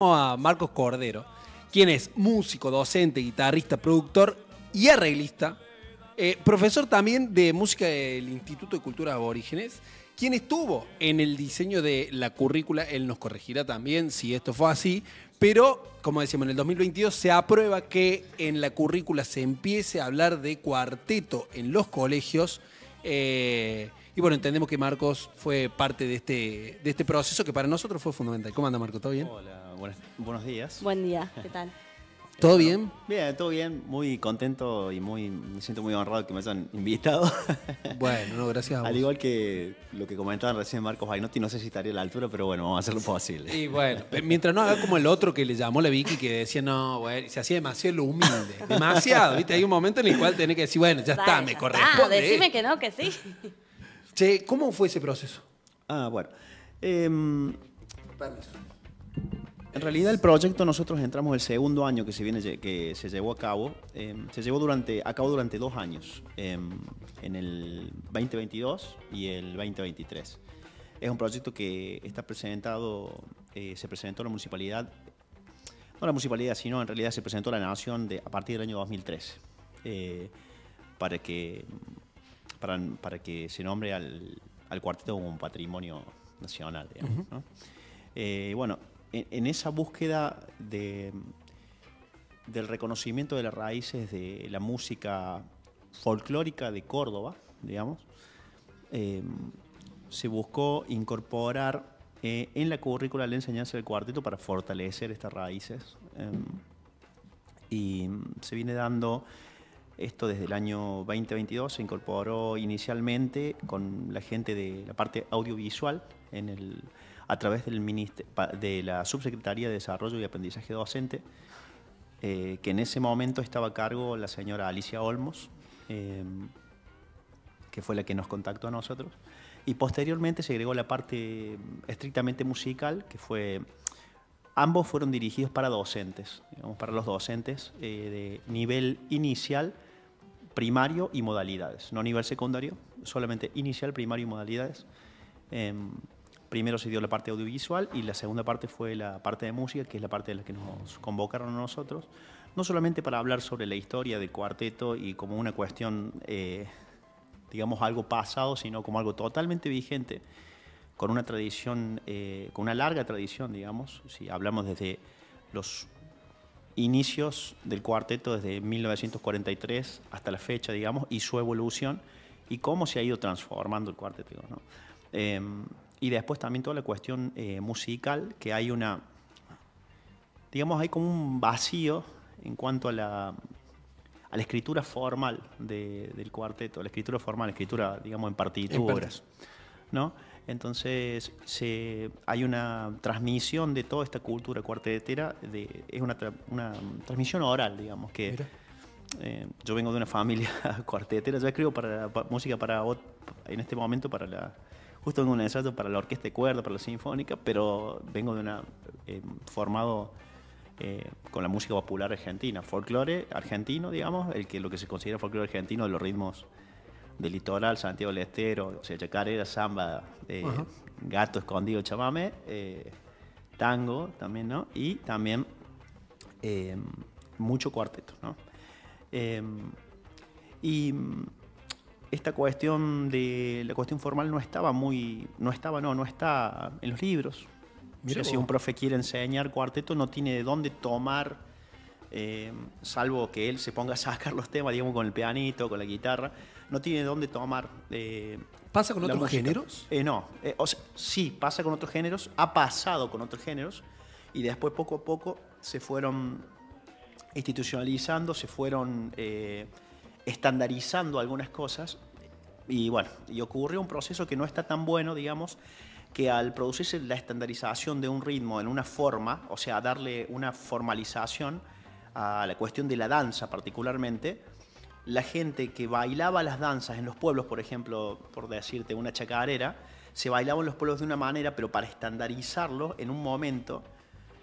a Marcos Cordero, quien es músico, docente, guitarrista, productor y arreglista, eh, profesor también de música del Instituto de Cultura de Aborígenes, quien estuvo en el diseño de la currícula, él nos corregirá también si esto fue así, pero como decíamos, en el 2022 se aprueba que en la currícula se empiece a hablar de cuarteto en los colegios. Eh, y bueno, entendemos que Marcos fue parte de este, de este proceso que para nosotros fue fundamental. ¿Cómo anda Marcos? ¿Todo bien? Hola, buenos días. Buen día, ¿qué tal? ¿Todo bien? Bien, todo bien, muy contento y muy, me siento muy honrado que me hayan invitado. Bueno, gracias a Al igual que lo que comentaban recién Marcos Bainotti, no sé si estaría a la altura, pero bueno, vamos a hacerlo posible. Y bueno, mientras no haga como el otro que le llamó la Vicky que decía, no, se hacía demasiado humilde. Demasiado, ¿viste? Hay un momento en el cual tenés que decir, bueno, ya está, me ya Ah, Decime que no, que sí. ¿cómo fue ese proceso? Ah, bueno. Em, en realidad el proyecto nosotros entramos el segundo año que se, viene, que se llevó a cabo. Em, se llevó durante, a cabo durante dos años, em, en el 2022 y el 2023. Es un proyecto que está presentado, eh, se presentó a la municipalidad, no a la municipalidad, sino en realidad se presentó a la nación a partir del año 2013, eh, para que para, que se nombre al, al, cuarteto como un patrimonio nacional, digamos. Eh, bueno, en, esa búsqueda de, del reconocimiento de las raíces de la música folclórica de Córdoba, digamos, eh, se buscó incorporar eh, en la currícula la enseñanza del cuarteto para fortalecer estas raíces. y se viene dando esto desde el año 2022 se incorporó inicialmente con la gente de la parte audiovisual a través del de la Subsecretaría de Desarrollo y Aprendizaje Docente, eh, que en ese momento estaba a cargo la señora Alicia Olmos, em, que fue la que nos contactó a nosotros. Y posteriormente se agregó la parte estrictamente musical, que fue Ambos fueron dirigidos para docentes, para los docentes eh, de nivel inicial primario y modalidades, no a nivel secundario, solamente inicial, primario y modalidades. Em, primero se dio la parte audiovisual y la segunda parte fue la parte de música, que es la parte de la que nos convocaron a nosotros, no solamente para hablar sobre la historia del cuarteto y como una cuestión, eh, digamos, algo pasado, sino como algo totalmente vigente, con una tradición, eh, con una larga tradición, digamos, si hablamos desde los inicios del cuarteto desde 1943 hasta la fecha, digamos, y su evolución y cómo se ha ido transformando el cuarteto. ¿no? Em, y después también toda la cuestión eh, musical, que hay una, digamos, hay como un vacío en cuanto a la, a la escritura formal del cuarteto, la escritura formal, la escritura, digamos, en partituras. ¿no? Entonces hay una transmisión de toda esta cultura cuartetera, es una, transmisión oral, digamos, que eh, yo vengo de una familia cuartetera, yo escribo para, música para en este momento para la, justo en un ensayo para la orquesta de cuerda, para la sinfónica, pero vengo de una, eh, formado eh, con la música popular argentina, folclore argentino, digamos, el que lo que se considera folclore argentino de los ritmos del litoral, Santiago del Estero, chacarera, samba, eh, gato escondido, chamame, eh, tango también, ¿no? Y también eh, mucho cuarteto, ¿no? y esta cuestión de la cuestión formal no estaba muy, no estaba, no, no está en los libros. si un profe quiere enseñar cuarteto, no tiene de dónde tomar salvo que él se ponga a sacar los temas, digamos, con el pianito, con la guitarra, no tiene dónde tomar. Eh, ¿Pasa con otros géneros? Eh, no, eh, sí, pasa con otros géneros, ha pasado con otros géneros y después poco a poco se fueron institucionalizando, se fueron estandarizando algunas cosas y bueno, y ocurrió un proceso que no está tan bueno, digamos, que al producirse la estandarización de un ritmo en una forma, o sea, darle una formalización a la cuestión de la danza particularmente, la gente que bailaba las danzas en los pueblos, por ejemplo, por decirte una chacarera, se bailaba en los pueblos de una manera, pero para estandarizarlo en un momento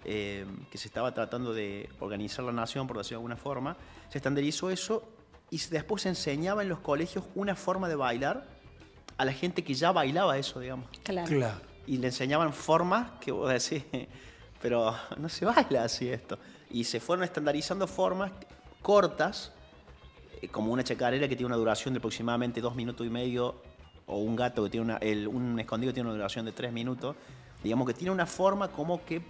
eh, que se estaba tratando de organizar la nación, por decirlo de alguna forma, se estandarizó eso y después se enseñaba en los colegios una forma de bailar a la gente que ya bailaba eso, digamos. Claro. claro. Y le enseñaban formas que vos decís, pero no se baila así esto. Y se fueron estandarizando formas cortas eh, como una chacarera que tiene una duración de aproximadamente dos minutos y medio, o un gato que tiene una, un escondido que tiene una duración de tres minutos, digamos que tiene una forma como que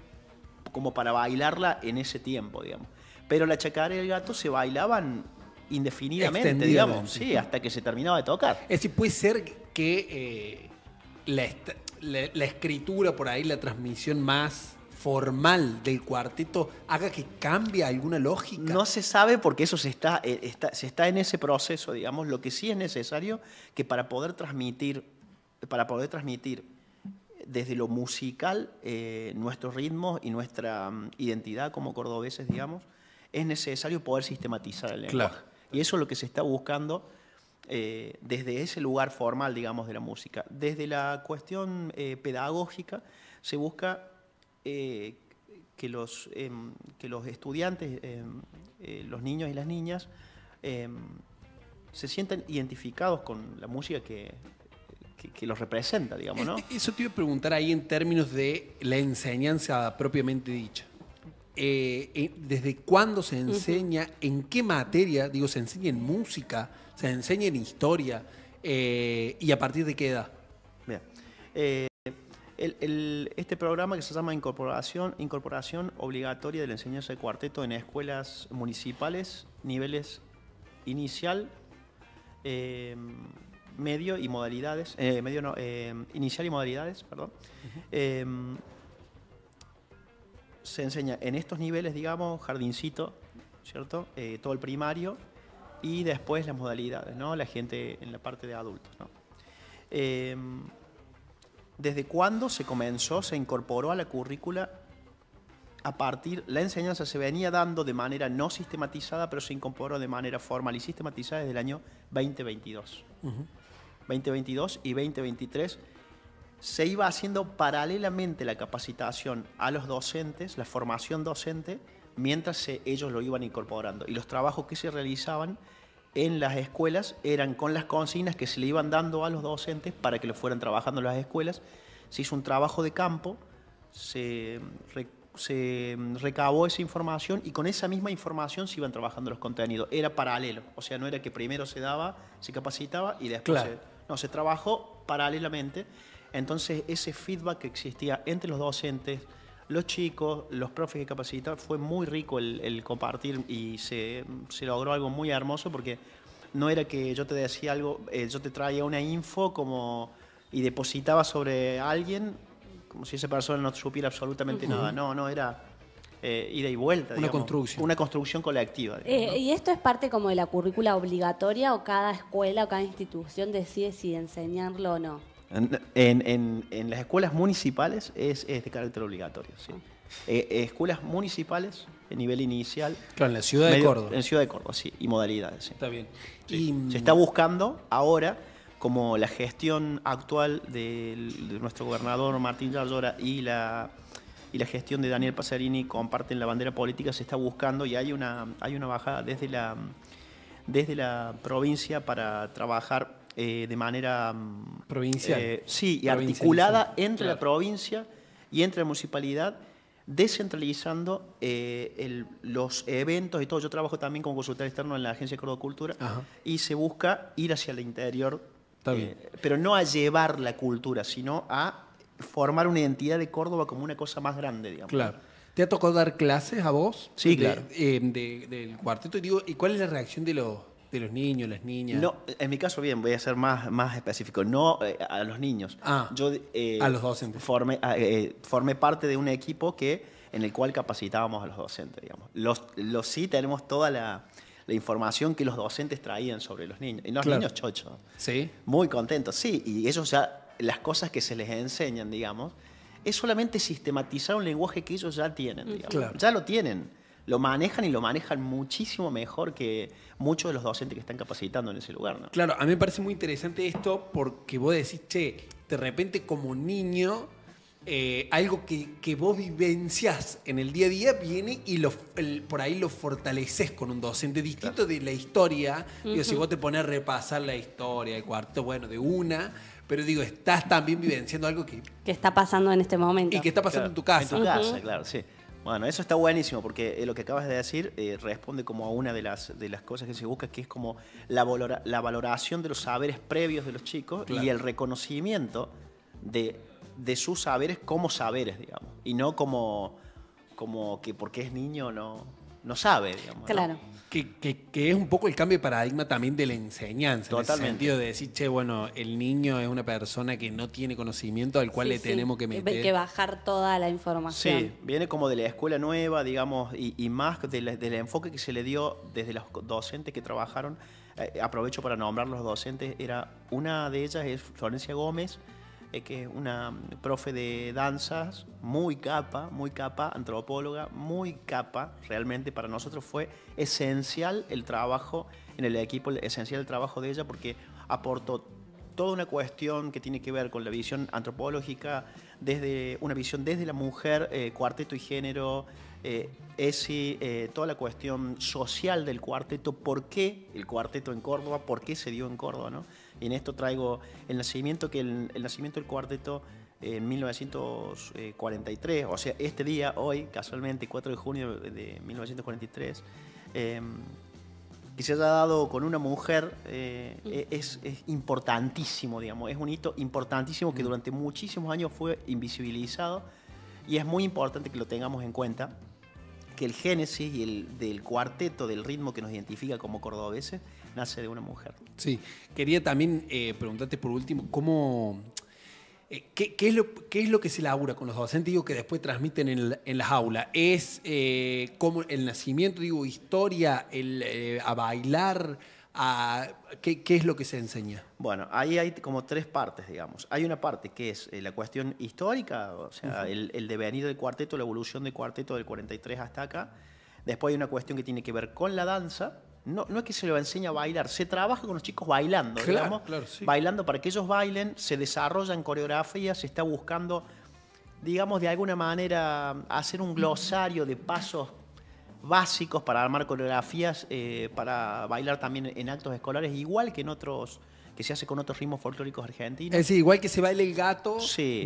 como para bailarla en ese tiempo, digamos. Pero la chacarera y el gato se bailaban indefinidamente, digamos, sí, hasta que se terminaba de tocar. Es decir, puede ser que eh, la escritura por ahí, la transmisión más formal del cuarteto haga que cambie alguna lógica. No se sabe porque eso se eh, está, se está en ese proceso, digamos. Lo que sí es necesario que para poder transmitir, para poder transmitir desde lo musical eh, nuestros ritmos y nuestra mm, identidad como cordobeses, digamos, es necesario poder sistematizar el lenguaje. Y eso es lo que se está buscando eh, desde ese lugar formal, digamos, de la música. Desde la cuestión pedagógica se busca eh, que, los, em, que los estudiantes, em, eh, los niños y las niñas, em, se sientan identificados con la música que, que, los representa, digamos, ¿no? Eso te iba a preguntar ahí en términos de la enseñanza propiamente dicha. Eh, ¿Desde cuándo se enseña? ¿En qué materia? Digo, ¿se enseña en música? ¿Se enseña en historia? ¿Y a partir de qué edad? Bien este programa que se llama Incorporación, Incorporación Obligatoria de la Enseñanza de Cuarteto en Escuelas Municipales, niveles inicial, em, medio y modalidades, eh, medio em, inicial y modalidades, perdón. Em, se enseña en estos niveles, digamos, jardincito, ¿cierto? Eh, todo el primario y después las modalidades, ¿no? La gente en la parte de adultos, ¿no? ¿Desde cuándo se comenzó, se incorporó a la currícula a partir, la enseñanza se venía dando de manera no sistematizada, pero se incorporó de manera formal y sistematizada desde el año 2022. 2022 y 2023 se iba haciendo paralelamente la capacitación a los docentes, la formación docente, mientras se, ellos lo iban incorporando. Y los trabajos que se realizaban en las escuelas eran con las consignas que se le iban dando a los docentes para que lo fueran trabajando en las escuelas. Se hizo un trabajo de campo, se, recabó esa información y con esa misma información se iban trabajando los contenidos. Era paralelo, o sea, no era que primero se daba, se capacitaba y después no, se trabajó paralelamente. Entonces ese feedback que existía entre los docentes, los chicos, los profes que capacitaban, fue muy rico el, compartir y se, logró algo muy hermoso porque no era que yo te decía algo, eh, yo te traía una info como y depositaba sobre alguien como si esa persona no supiera absolutamente nada. No, no, era eh, ida y vuelta. Una construcción. Una construcción colectiva. Eh, ¿Y esto es parte como de la currícula obligatoria o cada escuela o cada institución decide si enseñarlo o no? En, las escuelas municipales es, de carácter obligatorio. Eh, eh, escuelas municipales, a nivel inicial. Claro, en la ciudad de Córdoba. En ciudad de Córdoba, sí, y modalidades. Está bien. Se está buscando ahora, como la gestión actual de, nuestro gobernador Martín Yallora y la, y la gestión de Daniel Pasarini comparten la bandera política, se está buscando y hay una, hay una bajada desde la, desde la provincia para trabajar eh, de manera... Mm, Provincial. Eh, sí, y articulada entre la provincia y entre la municipalidad, descentralizando eh, los eventos y todo. Yo trabajo también como consultor externo en la Agencia de Córdoba Cultura y se busca ir hacia el interior, pero no a llevar la cultura, sino a formar una identidad de Córdoba como una cosa más grande, digamos. Claro. ¿Te ha tocado dar clases a vos? Sí, claro. Em, del cuarteto. Y digo, ¿y cuál es la reacción de los, de los niños, las niñas? No, en mi caso, bien, voy a ser más, más específico. No eh, a los niños. Ah, Yo, eh, a los docentes. Formé, ah, eh, formé parte de un equipo que, en el cual capacitábamos a los docentes, digamos. Los, los sí tenemos toda la, la información que los docentes traían sobre los niños. Y los niños chochos. Sí. Muy contentos, sí. Y ellos ya, las cosas que se les enseñan, digamos, es solamente sistematizar un lenguaje que ellos ya tienen, digamos. Claro. Ya lo tienen lo manejan y lo manejan muchísimo mejor que muchos de los docentes que están capacitando en ese lugar. ¿no? Claro, a mí me parece muy interesante esto porque vos decís, che, de repente como niño, eh, algo que, vos vivencias en el día a día viene y lo, por ahí lo fortaleces con un docente distinto de la historia. Digo, si vos te pones a repasar la historia, el cuarto, bueno, de una, pero digo, estás también vivenciando algo que... Que está pasando en este momento. Y que está pasando en tu casa. En tu casa, claro, sí. Bueno, eso está buenísimo porque eh, lo que acabas de decir eh, responde como a una de las, de las cosas que se busca, que es como la, la valoración de los saberes previos de los chicos y el reconocimiento de, de, sus saberes como saberes, digamos, y no como, como que porque es niño no no sabe, digamos. Claro. Que, es un poco el cambio de paradigma también de la enseñanza. Totalmente. En el sentido de decir, che, bueno, el niño es una persona que no tiene conocimiento al cual le tenemos que meter. Hay que bajar toda la información. Sí, viene como de la escuela nueva, digamos, y, más del enfoque que se le dio desde los docentes que trabajaron. Eh, aprovecho para nombrar los docentes. Era una de ellas es Florencia Gómez, es que es una mm, profe de danzas, muy capa, muy capa, antropóloga, muy capa, realmente para nosotros fue esencial el trabajo en el equipo, esencial el trabajo de ella porque aportó toda una cuestión que tiene que ver con la visión antropológica, desde una visión desde la mujer, eh, cuarteto y género, eh, eh, toda la cuestión social del cuarteto, por qué el cuarteto en Córdoba, por qué se dio en Córdoba, ¿no? En esto traigo el nacimiento, que el, nacimiento del cuarteto eh, en 1943, o sea, este día, hoy, casualmente, 4 de junio de 1943, em, que se haya dado con una mujer eh, es, es, importantísimo, digamos, es un hito importantísimo que durante muchísimos años fue invisibilizado y es muy importante que lo tengamos en cuenta que el génesis y el, del cuarteto del ritmo que nos identifica como cordobeses nace de una mujer. Sí, quería también eh, preguntarte por último, ¿cómo, eh, qué, es lo, qué, es lo, que se labura con los docentes que después transmiten en, las aulas? ¿Es eh, como el nacimiento, digo, historia, a bailar? qué, es lo que se enseña. Bueno, ahí hay como tres partes, digamos. Hay una parte que es eh, la cuestión histórica, o sea, el, devenir del cuarteto, la evolución del cuarteto del 43 hasta acá. Después hay una cuestión que tiene que ver con la danza, no, no, es que se lo enseñe a bailar, se trabaja con los chicos bailando, digamos, bailando para que ellos bailen, se desarrollan coreografía, se está buscando, digamos, de alguna manera hacer un glosario de pasos básicos para armar coreografías, eh, para bailar también en actos escolares, igual que en otros que se hace con otros ritmos folclóricos argentinos. Es decir, igual que se baile el gato,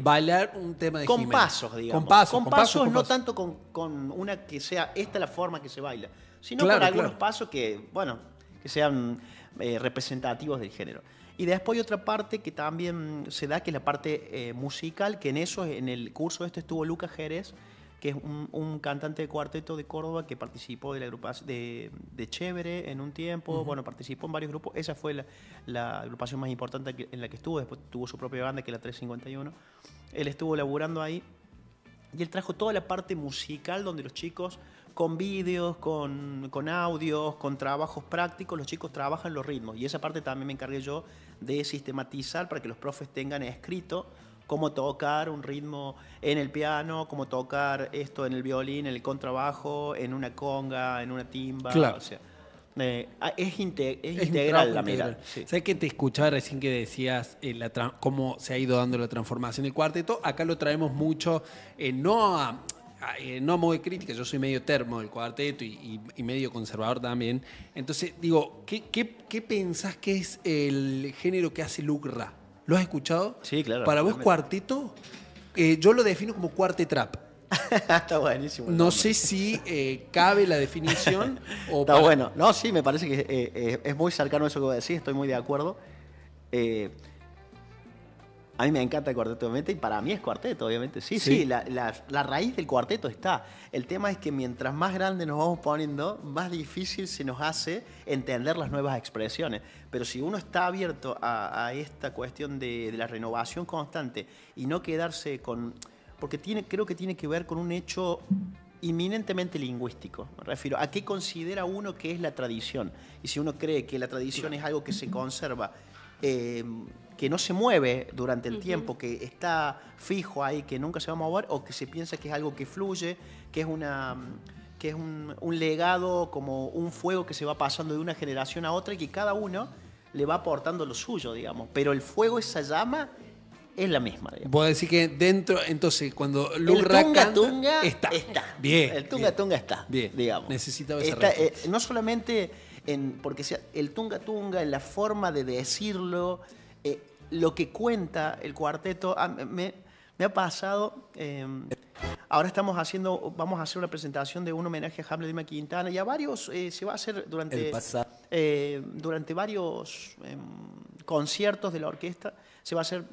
bailar un tema de Con pasos, digamos. Con pasos, con, pasos, no tanto con, una que sea esta la forma que se baila, sino con algunos pasos que, bueno, que sean eh, representativos del género. Y después hay otra parte que también se da, que es la parte eh, musical, que en eso, en el curso de esto estuvo Lucas Jerez, que es un, cantante de cuarteto de Córdoba que participó de la agrupación de, Chévere en un tiempo, bueno, participó en varios grupos, esa fue la, agrupación más importante en la que estuvo, después tuvo su propia banda que es la 351, él estuvo laburando ahí y él trajo toda la parte musical donde los chicos con vídeos, con, con, audios, con trabajos prácticos, los chicos trabajan los ritmos. Y esa parte también me encargué yo de sistematizar para que los profes tengan escrito cómo tocar un ritmo en el piano, cómo tocar esto en el violín, en el contrabajo, en una conga, en una timba. Eh, ah, es, integral la que te escuchaba recién que decías eh, cómo se ha ido dando la transformación del cuarteto? Acá lo traemos mucho, eh, no a, no modo de crítica, yo soy medio termo del cuarteto y, medio conservador también. Entonces, digo, ¿qué, qué, qué pensás que es el género que hace Lucra? ¿Lo has escuchado? Sí, claro. Para vos, cuartito eh, yo lo defino como cuartetrap. Está buenísimo. No sé si eh, cabe la definición. o Está bueno. No, sí, me parece que es eh, muy cercano a eso que voy a decir, estoy muy de acuerdo. A mí me encanta el cuarteto, obviamente, y para mí es cuarteto, obviamente. Sí, sí, la, raíz del cuarteto está. El tema es que mientras más grande nos vamos poniendo, más difícil se nos hace entender las nuevas expresiones. Pero si uno está abierto a, esta cuestión de, la renovación constante y no quedarse con... Porque creo que tiene que ver con un hecho inminentemente lingüístico. Me refiero a qué considera uno que es la tradición. Y si uno cree que la tradición es algo que se conserva eh, que no se mueve durante el tiempo, que está fijo ahí, que nunca se va a mover, o que se piensa que es algo que fluye, que es una que es un, legado, como un fuego que se va pasando de una generación a otra y que cada uno le va aportando lo suyo, digamos. Pero el fuego, esa llama, es la misma. puedo Voy decir que dentro, entonces, cuando Lurra tunga, tunga está. Bien. El tunga tunga está. Bien. Digamos. Necesitaba esa eh, No solamente porque el tunga tunga, en la forma de decirlo, eh, lo que cuenta el cuarteto, me, ha pasado, eh, ahora estamos haciendo, vamos a hacer una presentación de un homenaje a Hamlet Dima Quintana y a varios, eh, se va a hacer durante, durante varios em, conciertos de la orquesta, se va a hacer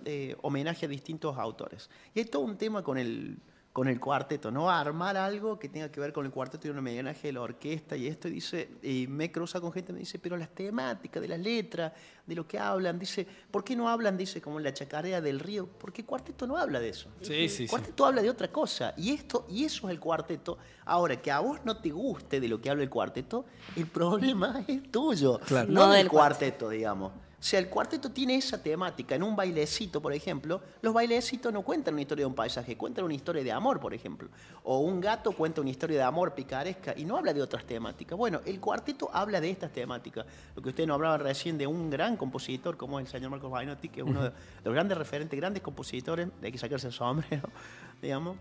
homenaje a distintos autores. Y hay todo un tema con el con el cuarteto, ¿no? armar algo que tenga que ver con el cuarteto y una homenaje de la orquesta y esto. Y dice, y me cruza con gente, me dice, pero las temáticas de las letras, de lo que hablan, dice, ¿por qué no hablan? Dice, como en la chacarea del río, porque el cuarteto no habla de eso. Sí, el cuarteto habla de otra cosa. Y esto, y eso es el cuarteto. Ahora, que a vos no te guste de lo que habla el cuarteto, el problema es tuyo, no, del cuarteto digamos. Si el cuarteto tiene esa temática en un bailecito, por ejemplo, los bailecitos no cuentan una historia de un paisaje, cuentan una historia de amor, por ejemplo. O un gato cuenta una historia de amor picaresca y no habla de otras temáticas. Bueno, el cuarteto habla de estas temáticas. Lo que usted no hablaba recién de un gran compositor como el señor Marcos Bainotti, que es uno de los grandes referentes, grandes compositores, hay que sacarse el sombrero, digamos.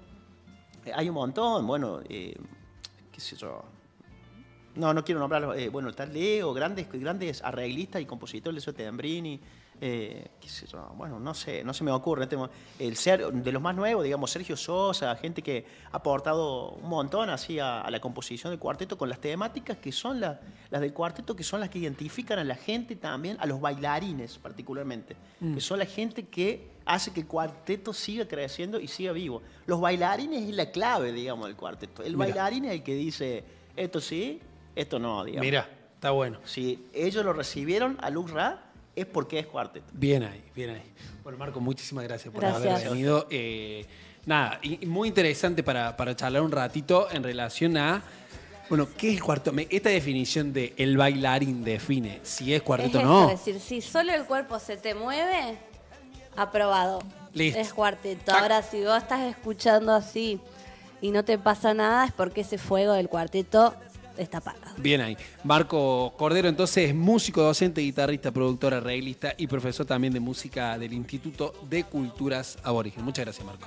Eh, hay un montón, bueno, eh, qué sé yo, no, no quiero nombrar, eh, bueno, está Leo, grandes, grandes arreglistas y compositores, de Sotembrini, eh, bueno, no sé, no se me ocurre. Este el ser, de los más nuevos, digamos, Sergio Sosa, gente que ha aportado un montón así a, la composición del cuarteto con las temáticas que son las del cuarteto, que son las que identifican a la gente también, a los bailarines particularmente, mm. que son la gente que hace que el cuarteto siga creciendo y siga vivo. Los bailarines es la clave, digamos, del cuarteto. El bailarín es el que dice, esto sí, esto no, digamos. Mira está bueno. Si ellos lo recibieron a Luxra, Ra, es porque es cuarteto. Bien ahí, bien ahí. Bueno, Marco, muchísimas gracias por gracias. haber venido. Eh, nada, y muy interesante para, para charlar un ratito en relación a. Bueno, ¿qué es cuarteto? Esta definición de el bailarín define si es cuarteto o no. Es decir, si solo el cuerpo se te mueve, aprobado. Listo. Es cuarteto. Ahora, si vos estás escuchando así y no te pasa nada, es porque ese fuego del cuarteto está Bien ahí. Marco Cordero, entonces, es músico, docente, guitarrista, productor, arreglista y profesor también de música del Instituto de Culturas Aborigen. Muchas gracias, Marco.